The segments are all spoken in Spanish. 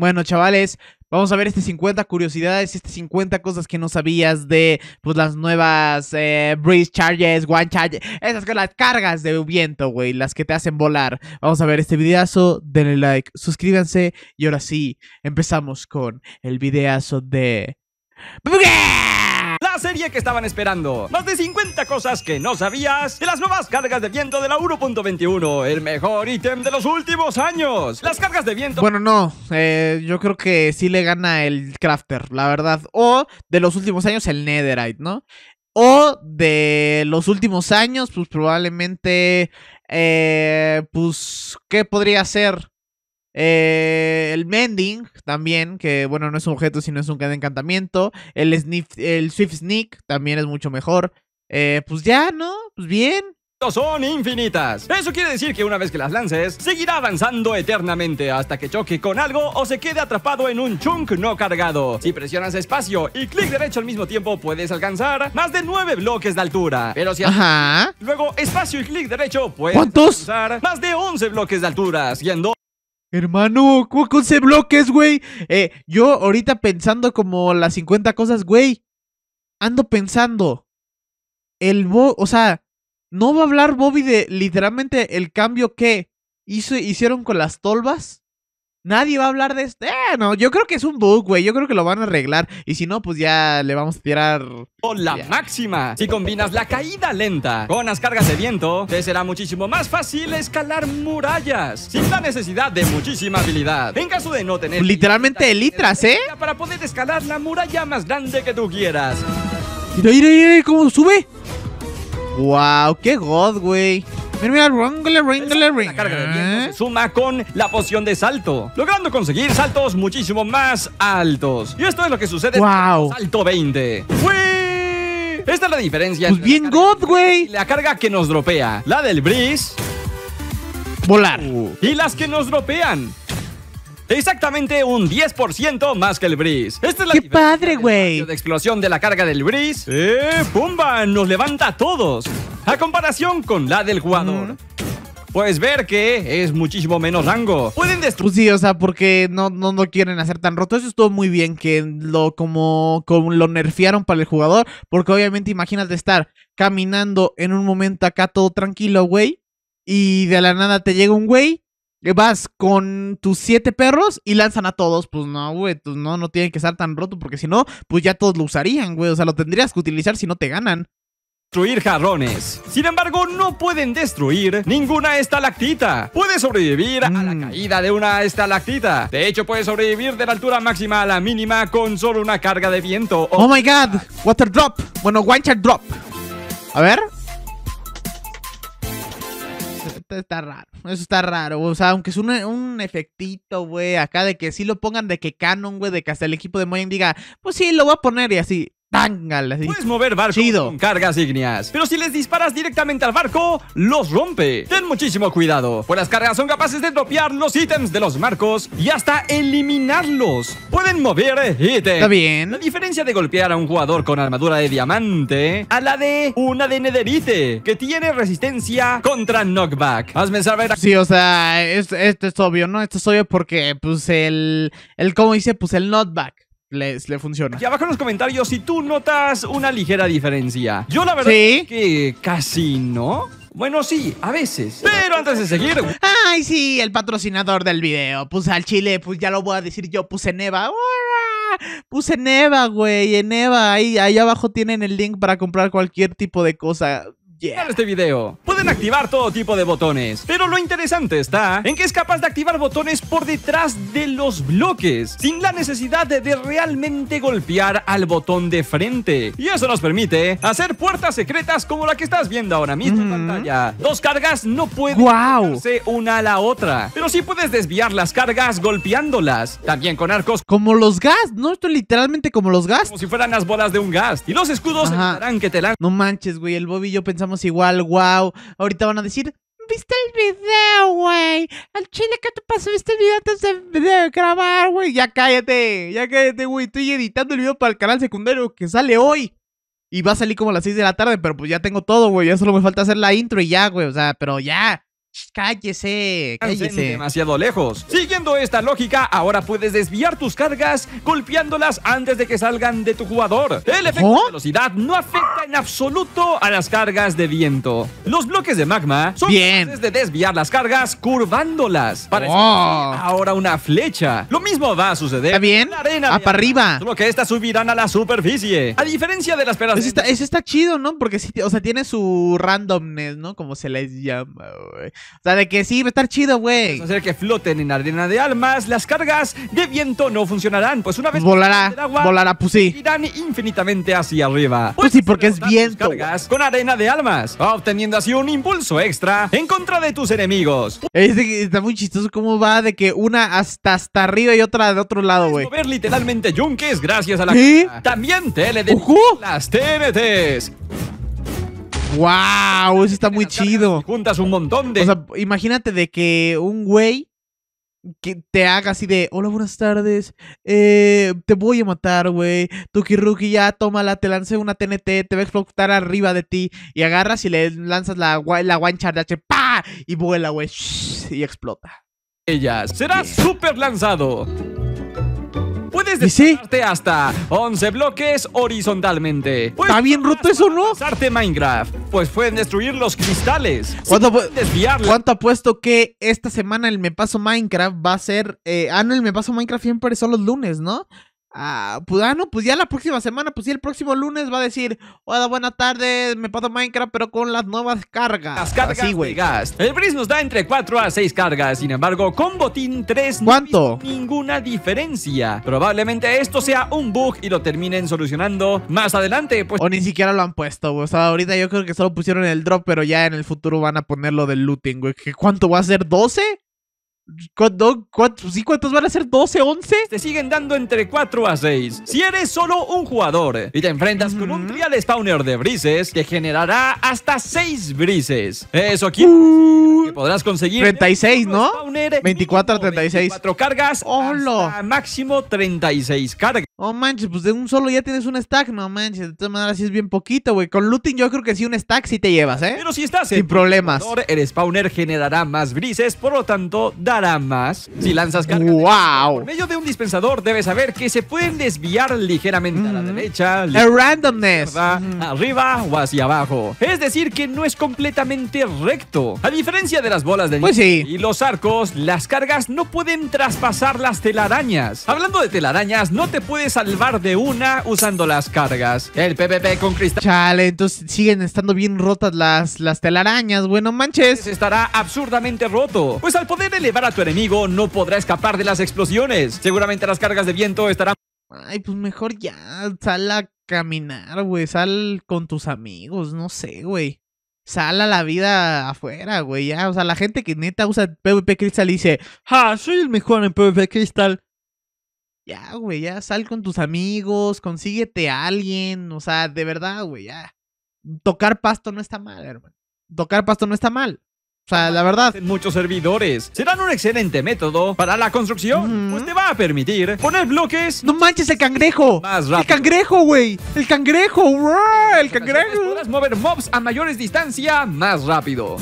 Bueno, chavales, vamos a ver este 50 curiosidades, este 50 cosas que no sabías de pues las nuevas eh, breeze charges, one charge, esas con las cargas de viento, güey, las que te hacen volar. Vamos a ver este videazo, denle like, suscríbanse y ahora sí, empezamos con el videazo de serie que estaban esperando. Más de 50 cosas que no sabías de las nuevas cargas de viento de la 1.21, el mejor ítem de los últimos años. Las cargas de viento... Bueno, no, eh, yo creo que sí le gana el Crafter, la verdad. O de los últimos años el Netherite, ¿no? O de los últimos años, pues probablemente... Eh, pues, ¿qué podría ser? Eh, el Mending también, que bueno, no es un objeto, sino es un de encantamiento. El, sniff, el Swift Sneak también es mucho mejor. Eh, pues ya, ¿no? Pues bien. Son infinitas. Eso quiere decir que una vez que las lances, seguirá avanzando eternamente hasta que choque con algo o se quede atrapado en un chunk no cargado. Si presionas espacio y clic derecho al mismo tiempo, puedes alcanzar más de 9 bloques de altura. Pero si Ajá. luego espacio y clic derecho, puedes alcanzar más de 11 bloques de altura, siendo... Hermano, ¿cómo con ese bloques, güey? Eh, yo ahorita pensando como las 50 cosas, güey. Ando pensando. El Bo, o sea, no va a hablar Bobby de literalmente el cambio que hizo, hicieron con las tolvas. Nadie va a hablar de este. Eh, no, yo creo que es un bug, güey. Yo creo que lo van a arreglar. Y si no, pues ya le vamos a tirar. con la máxima. Si combinas la caída lenta con las cargas de viento, te será muchísimo más fácil escalar murallas sin la necesidad de muchísima habilidad. En caso de no tener. Pues, literalmente litras, ¿eh? Para poder escalar la muralla más grande que tú quieras. Mira, cómo sube. ¡Wow! ¡Qué god, güey! Mira, La carga de viento se suma con la poción de salto, logrando conseguir saltos muchísimo más altos. Y esto es lo que sucede wow. en Salto 20. Esta es la diferencia. Pues bien La carga que nos dropea. La del Breeze. Volar. Uh. y las que nos dropean. Exactamente un 10% más que el Breeze. Esta es la ¡Qué padre, güey! De explosión de la carga del Breeze. ¡Eh! ¡Pumba! Nos levanta a todos a comparación con la del jugador. Puedes ver que es muchísimo menos rango. Pueden destruir. Pues sí, o sea, porque no, no, no, quieren hacer tan roto. Eso estuvo muy bien que lo como, como lo nerfearon para el jugador. Porque obviamente imagínate estar caminando en un momento acá todo tranquilo, güey. Y de la nada te llega un güey eh, vas con tus siete perros y lanzan a todos. Pues no, güey, pues no, no tienen que estar tan roto porque si no, pues ya todos lo usarían, güey. O sea, lo tendrías que utilizar si no te ganan destruir jarrones. Sin embargo, no pueden destruir ninguna estalactita. Puede sobrevivir a la mm. caída de una estalactita. De hecho, puede sobrevivir de la altura máxima a la mínima con solo una carga de viento. Oh, my god, water drop. Bueno, one shot drop. A ver. Esto está raro, eso está raro, o sea, aunque es un, un efectito, güey, acá de que sí lo pongan de que Canon, güey, de que hasta el equipo de Moyen diga, pues sí, lo voy a poner y así, Puedes mover barcos con cargas ignias pero si les disparas directamente al barco, los rompe. Ten muchísimo cuidado, pues las cargas son capaces de dropear los ítems de los barcos y hasta eliminarlos. Pueden mover ítems. Está bien. La diferencia de golpear a un jugador con armadura de diamante a la de una de nederite, que tiene resistencia contra knockback. Hazme saber... Sí, o sea, esto es, obvio, ¿no? Esto es obvio porque, pues, el... el ¿Cómo dice? Pues el knockback le funciona. Y abajo en los comentarios si tú notas una ligera diferencia. Yo la verdad que casi no. Bueno, sí, a veces. Pero antes de seguir... Ay, sí, el patrocinador del video. Puse al chile, pues ya lo voy a decir yo, puse Neva. Puse Neva, güey, en Neva. ahí abajo tienen el link para comprar cualquier tipo de cosa. En este video. Pueden activar todo tipo de botones, pero lo interesante está en que es capaz de activar botones por detrás de los bloques, sin la necesidad de, realmente golpear al botón de frente. Y eso nos permite hacer puertas secretas como la que estás viendo ahora mismo en pantalla. Dos cargas no pueden wow. una a la otra, pero sí puedes desviar las cargas golpeándolas, también con arcos. Como los gas, ¿no? Esto literalmente como los gas. Como si fueran las bolas de un gas. Y los escudos harán que te lan... No manches, güey, el Bobby y yo pensamos igual, wow. Ahorita van a decir, ¿viste el video, güey? Al chile ¿qué te pasó, ¿viste el video antes de, grabar, güey? Ya cállate, ya cállate, güey. Estoy editando el video para el canal secundario que sale hoy. Y va a salir como a las 6 de la tarde, pero pues ya tengo todo, güey. Ya solo me falta hacer la intro y ya, güey. O sea, pero ya. Cállese, cállese. demasiado lejos. Siguiendo esta lógica, ahora puedes desviar tus cargas golpeándolas antes de que salgan de tu jugador. El efecto de velocidad no afecta en absoluto a las cargas de viento. Los bloques de magma son Bien. capaces de desviar las cargas curvándolas. Oh. ahora una flecha. Lo mismo va a suceder. bien? la arena. Ah, para arriba. Solo que estas subirán a la superficie. A diferencia de las peras Eso está, chido, ¿no? Porque sí, o sea, tiene su randomness, ¿no? Como se les llama, güey. O sea, de que sí, va a estar chido, güey. Hacer que floten en arena de almas, las cargas de viento no funcionarán, pues una vez volará, que volará, pues sí. Irán infinitamente hacia arriba. Pues, sí, porque es viento. Cargas con arena de almas, obteniendo así un impulso extra en contra de tus enemigos. Es de, está muy chistoso cómo va de que una hasta hasta arriba y otra de otro lado, güey. Ver literalmente yunques gracias a la ¿Sí? También te le las TNTs. ¡Wow! Eso está muy chido. Juntas un montón de. O sea, imagínate de que un güey que te haga así de, hola, buenas tardes, eh, te voy a matar, güey, Tuki Ruki, ya, tómala, te lancé una TNT, te va a explotar arriba de ti, y agarras y le lanzas la, la One Charge, ¡pa! Y vuela, güey, y explota. Ella será super lanzado. Y hasta 11 bloques horizontalmente. Pues, Está bien roto eso, ¿no? Arte Minecraft. Pues pueden destruir los cristales. ¿Cuánto, desviarla. ¿Cuánto apuesto que esta semana el Me Paso Minecraft va a ser... Eh, ah, no, el Me Paso Minecraft siempre son los lunes, ¿no? Ah, pues, ah, no, pues ya la próxima semana, pues sí, el próximo lunes va a decir, hola, buena tarde, me paso Minecraft, pero con las nuevas cargas. Las cargas El Breeze nos da entre 4 a 6 cargas, sin embargo, con Botín 3 ¿Cuánto? ninguna diferencia. Probablemente esto sea un bug y lo terminen solucionando más adelante, pues... O ni siquiera lo han puesto, güey. o sea, ahorita yo creo que solo pusieron el drop, pero ya en el futuro van a poner lo del looting, güey. ¿Cuánto va a ser? ¿12? Pues, sí, ¿Cuántos van a ser? ¿12, 11? Te siguen dando entre 4 a 6. Si eres solo un jugador y te enfrentas con un trial spawner de brises Te generará hasta 6 brises. Eso aquí uh, podrás conseguir 36, ¿no? 24 a 36. 4 cargas. Hasta máximo 36 cargas. Oh, manches, pues de un solo ya tienes un stack, no manches. De todas maneras, sí es bien poquito, güey. Con looting yo creo que sí un stack sí te llevas, ¿eh? Pero si estás sin problemas. El spawner generará más brises, por lo tanto, dará más. Si lanzas ¡Wow! en medio de un dispensador debes saber que se pueden desviar ligeramente a la mm. derecha. a randomness. Arriba, mm. o hacia abajo. Es decir, que no es completamente recto. A diferencia de las bolas de pues sí. y los arcos, las cargas no pueden traspasar las telarañas. Hablando de telarañas, no te puedes salvar de una usando las cargas. El PvP con cristal. Chale, entonces siguen estando bien rotas las, las telarañas, bueno, manches. Estará absurdamente roto. Pues al poder elevar a tu enemigo, no podrá escapar de las explosiones. Seguramente las cargas de viento estarán... Ay, pues mejor ya, sal a caminar, güey, sal con tus amigos, no sé, güey. Sal a la vida afuera, güey, ya. O sea, la gente que neta usa PvP cristal dice, ¡Ja! Ah, soy el mejor en PvP cristal ya, güey, ya sal con tus amigos, consíguete a alguien, o sea, de verdad, güey, ya. Tocar pasto no está mal, hermano. Tocar pasto no está mal. O sea, la verdad. Muchos servidores serán un excelente método para la construcción. Pues te va a permitir poner bloques. No manches el cangrejo. El cangrejo, güey. El cangrejo, El cangrejo. Podrás mover mobs a mayores distancia más rápido.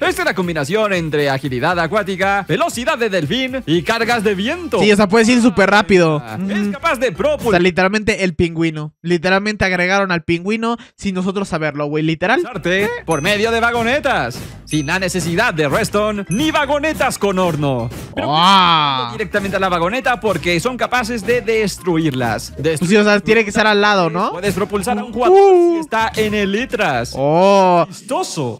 Es la combinación entre agilidad acuática, velocidad de delfín y cargas de viento. Sí, o sea, puedes ir súper rápido. Ah, es capaz de propulsar. O sea, literalmente el pingüino. Literalmente agregaron al pingüino sin nosotros saberlo, güey. Literal. Por medio de vagonetas. Sin la necesidad de reston ni vagonetas con horno. Ah. directamente a la vagoneta porque son capaces de destruirlas. Pues tiene que estar al lado, ¿no? Puedes propulsar un uh. cuadro. si está en el litras. ¡Oh!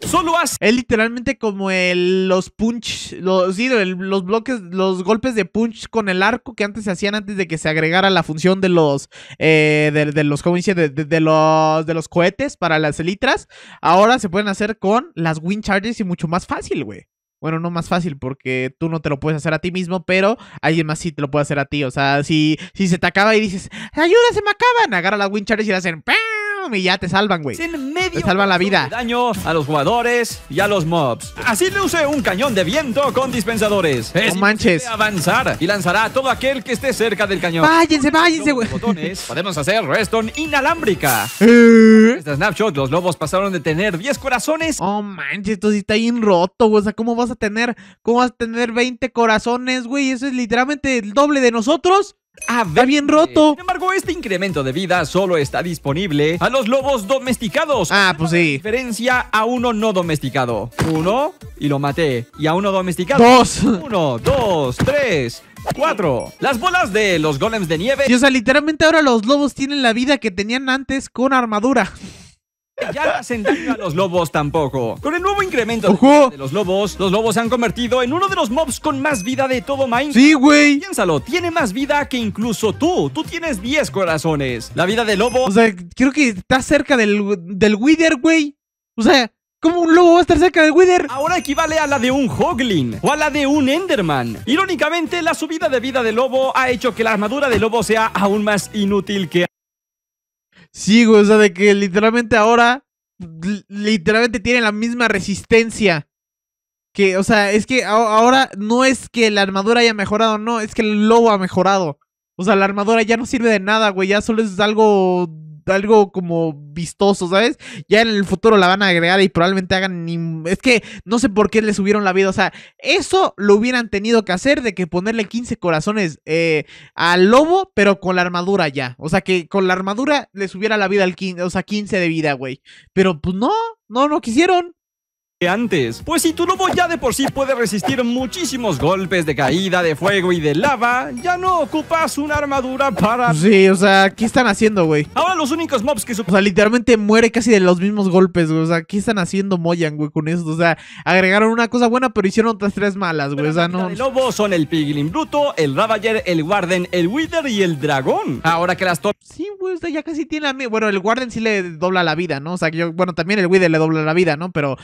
Solo hace. Es literalmente como el, los punch, los, sí, los bloques, los golpes de punch con el arco que antes se hacían antes de que se agregara la función de los, eh, de, los, ¿cómo dice? De, los, de los cohetes para las elitras. Ahora se pueden hacer con las wind charges y mucho más fácil, güey. Bueno, no más fácil porque tú no te lo puedes hacer a ti mismo, pero alguien más sí te lo puede hacer a ti. O sea, si, si se te acaba y dices, ayuda, se me acaban, agarra las wind charges y le hacen ¡pam! y ya te salvan, güey. Te salvan la vida. Daño a los jugadores y a los mobs. Así le use un cañón de viento con dispensadores. es manches. avanzar y lanzará a todo aquel que esté cerca del cañón. Váyanse, váyanse, güey. podemos hacer redstone inalámbrica. Eh. Este snapshot, los lobos pasaron de tener 10 corazones. Oh, manches, esto sí está bien roto, güey. O sea, ¿cómo vas a tener, cómo vas a tener 20 corazones, güey? Eso es literalmente el doble de nosotros. Ah, ve bien roto. Sin embargo, este incremento de vida solo está disponible a los lobos domesticados. Ah, pues sí. Diferencia a uno no domesticado. Uno y lo maté. Y a uno domesticado. Dos. Uno, dos, tres. cuatro Las bolas de los golems de nieve. Y, o sea, literalmente ahora los lobos tienen la vida que tenían antes con armadura. Ya hacen daño a los lobos tampoco. Con el nuevo incremento de los lobos, los lobos se han convertido en uno de los mobs con más vida de todo Minecraft. Sí, güey. Piénsalo, tiene más vida que incluso tú. Tú tienes 10 corazones. La vida del lobo. O sea, creo que está cerca del, del Wither, güey. O sea, ¿Cómo un lobo va a estar cerca del Wither? Ahora equivale a la de un Hoglin o a la de un Enderman. Irónicamente, la subida de vida del lobo ha hecho que la armadura de lobo sea aún más inútil que Sí, güey, o sea, de que literalmente ahora, literalmente tiene la misma resistencia. Que, o sea, es que ahora no es que la armadura haya mejorado, no, es que el lobo ha mejorado. O sea, la armadura ya no sirve de nada, güey, ya solo es algo algo como vistoso, ¿sabes? Ya en el futuro la van a agregar y probablemente hagan... Es que no sé por qué le subieron la vida, o sea, eso lo hubieran tenido que hacer de que ponerle 15 corazones eh, al lobo, pero con la armadura ya. O sea, que con la armadura le subiera la vida al 15, o sea, 15 de vida, güey. Pero pues no, no, no quisieron antes. Pues si tu lobo ya de por sí puede resistir muchísimos golpes de caída, de fuego y de lava, ya no ocupas una armadura para... Sí, o sea, ¿qué están haciendo, güey? Ahora los únicos mobs que... Su... O sea, literalmente muere casi de los mismos golpes, güey. O sea, ¿qué están haciendo Moyan, güey, con eso? O sea, agregaron una cosa buena, pero hicieron otras tres malas, güey. O sea, no... Los lobos son el piglin bruto, el ravager, el warden, el wither y el dragón. Ahora que las... To... Sí, güey, usted ya casi tiene la... Bueno, el warden sí le dobla la vida, ¿no? O sea, que yo... Bueno, también el wither le dobla la vida, ¿no? Pero...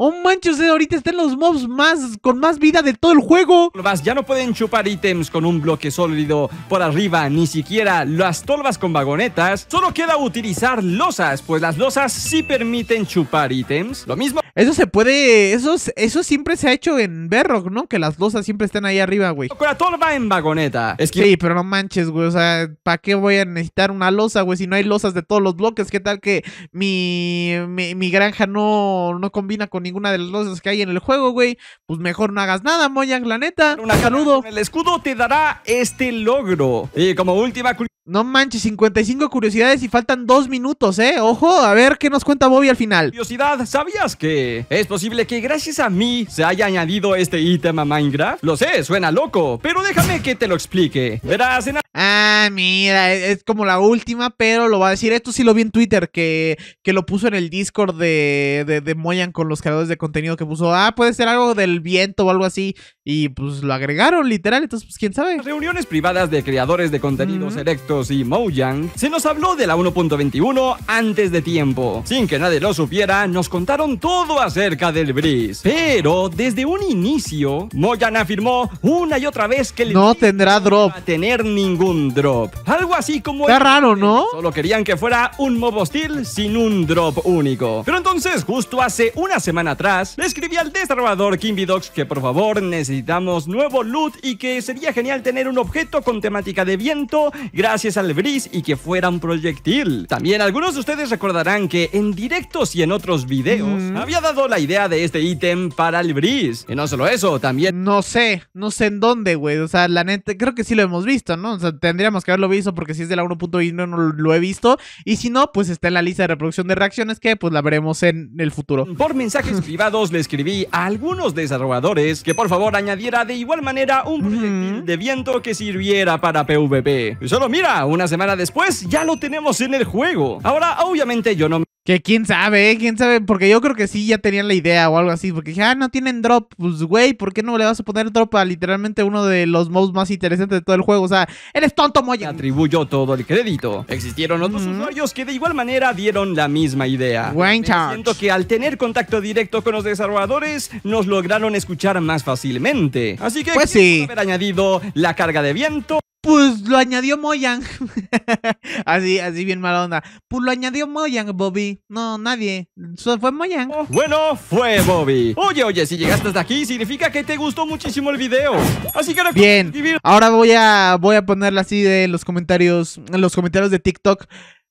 Oh manches, ahorita están los mobs más con más vida de todo el juego. Tolvas ya no pueden chupar ítems con un bloque sólido por arriba, ni siquiera las tolvas con vagonetas. Solo queda utilizar losas, pues las losas sí permiten chupar ítems. Lo mismo. Eso se puede. Eso, eso siempre se ha hecho en Berrock, ¿no? Que las losas siempre estén ahí arriba, güey. Todo va en vagoneta. Sí, pero no manches, güey. O sea, ¿para qué voy a necesitar una losa, güey? Si no hay losas de todos los bloques, ¿qué tal que mi, mi, granja no, no combina con ninguna de las losas que hay en el juego, güey? Pues mejor no hagas nada, Moyang, la neta. Un saludo. El escudo te dará este logro. Y como última no manches, 55 curiosidades y faltan dos minutos, ¿eh? Ojo, a ver qué nos cuenta Bobby al final. Curiosidad, ¿sabías que es posible que gracias a mí se haya añadido este ítem a Minecraft? Lo sé, suena loco, pero déjame que te lo explique. Verás Ah, mira, e-, es, como la última, pero lo va a decir. Esto sí lo vi en Twitter, que, que lo puso en el Discord de, de, Moyan con los creadores de contenido que puso. Ah, puede ser algo del viento o algo así. Y pues lo agregaron, literal, entonces pues quién sabe. Reuniones privadas de creadores de contenidos, mm y Mojang, se nos habló de la 1.21 antes de tiempo. Sin que nadie lo supiera, nos contaron todo acerca del Breeze. Pero desde un inicio, Mojang afirmó una y otra vez que el no tendrá drop. a tener ningún drop. Algo así como. Está raro, ¿no? Solo querían que fuera un mob hostil sin un drop único. Pero entonces, justo hace una semana atrás, le escribí al desarrollador Kimbidox que por favor necesitamos nuevo loot y que sería genial tener un objeto con temática de viento gracias al bris y que fuera un proyectil. También algunos de ustedes recordarán que en directos y en otros videos había dado la idea de este ítem para el bris. Y no solo eso, también... No sé, no sé en dónde, güey. O sea, la neta, creo que sí lo hemos visto, ¿no? O sea, tendríamos que haberlo visto porque si es de la 1.1 no, lo he visto. Y si no, pues está en la lista de reproducción de reacciones que pues la veremos en el futuro. Por mensajes privados le escribí a algunos desarrolladores que por favor añadiera de igual manera un proyectil de viento que sirviera para PvP. Y solo mira una semana después ya lo tenemos en el juego. Ahora, obviamente yo no... Que quién sabe, eh, quién sabe, porque yo creo que sí ya tenían la idea o algo así, porque dije, ah, no tienen drop, pues güey, ¿por qué no le vas a poner drop a literalmente uno de los mods más interesantes de todo el juego? O sea, eres tonto, moya Atribuyo todo el crédito. Existieron otros usuarios que de igual manera dieron la misma idea. Buen siento que al tener contacto directo con los desarrolladores, nos lograron escuchar más fácilmente. Así que pues sí. haber añadido la carga de viento pues lo añadió Moyang así, así bien mala onda. Pues lo añadió Moyang, Bobby. No, nadie. Solo fue Moyang oh. bueno, fue Bobby. Oye, oye, si llegaste hasta aquí, significa que te gustó muchísimo el video. Así que ahora Bien. Ahora voy a, voy a ponerla así de los comentarios. En los comentarios de TikTok.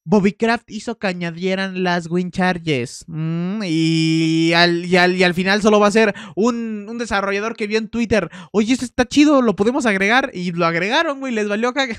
Bobby Craft hizo que añadieran las win charges. Mm, y, al, y, al, final solo va a ser un, desarrollador que vio en Twitter. Oye, esto está chido, lo podemos agregar. Y lo agregaron, güey, les valió cagar.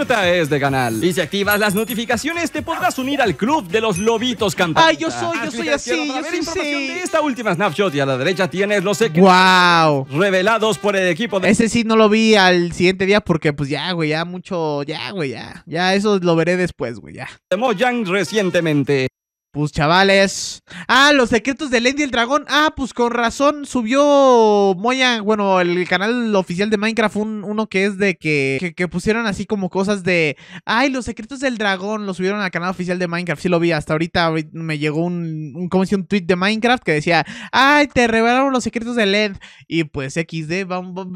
Otra vez de canal. Y si activas las notificaciones, te podrás unir al club de los lobitos cantantes. Ay, yo soy, yo soy así, yo soy así. esta última snapshot y a la derecha tienes los secretos wow. revelados por el equipo. De... Ese sí no lo vi al siguiente día porque pues ya, güey, ya mucho, ya, güey, ya. Ya eso lo veré después, güey ya. Mojang recientemente. Pues chavales. Ah, los secretos de y el Dragón. Ah, pues con razón subió Moya, bueno, el canal oficial de Minecraft, un, uno que es de que, que, pusieron así como cosas de, ay, los secretos del dragón, lo subieron al canal oficial de Minecraft, sí lo vi, hasta ahorita me llegó un, cómo como un tweet de Minecraft que decía, ay, te revelaron los secretos de Led. Y pues XD,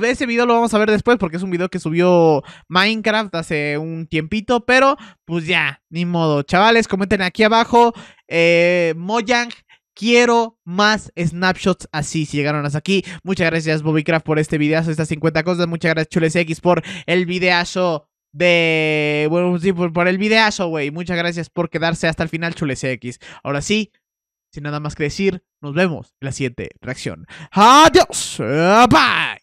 ese video lo vamos a ver después porque es un video que subió Minecraft hace un tiempito, pero pues ya, ni modo. Chavales, comenten aquí abajo eh, Mojang, Quiero más snapshots así. Si llegaron hasta aquí, muchas gracias Craft por este videazo, estas 50 cosas. Muchas gracias Chules X por el videazo de... Bueno, sí, por, el videazo, güey. Muchas gracias por quedarse hasta el final, Chules X. Ahora sí, sin nada más que decir, nos vemos en la siguiente reacción. Adiós. Bye.